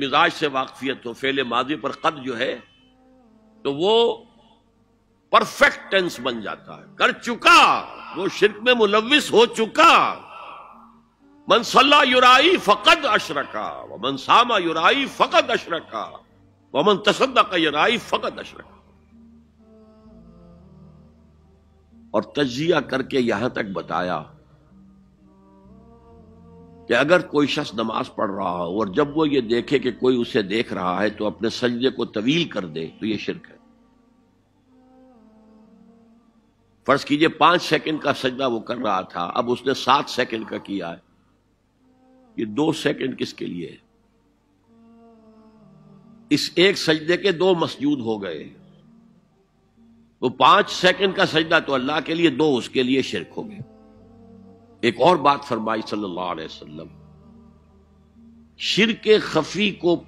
मिजाज से वाकफियत हो फेल माजी पर कद जो है तो वो परफेक्ट टेंस बन जाता है कर चुका वो शिरक में मुलविस हो चुका मनसल्ला युराई फकद अशरका व मनसामा युराई फकद अशरका व मन तसदा का युराई फकद अशरका और तजिया करके यहां तक बताया कि अगर कोई शख्स नमाज पढ़ रहा हो और जब वो ये देखे कि कोई उसे देख रहा है तो अपने सजदे को तवील कर दे तो ये शिरक है फर्ज कीजिए पांच सेकंड का सजदा वो कर रहा था अब उसने सात सेकंड का किया है ये दो सेकंड किसके लिए है इस एक सजदे के दो मस्जूद हो गए वो पांच सेकंड का सजदा तो अल्लाह के लिए दो उसके लिए शिरक हो गए एक और बात फरमाई सल्लल्लाहु अलैहि वसल्लम शिर के खफी को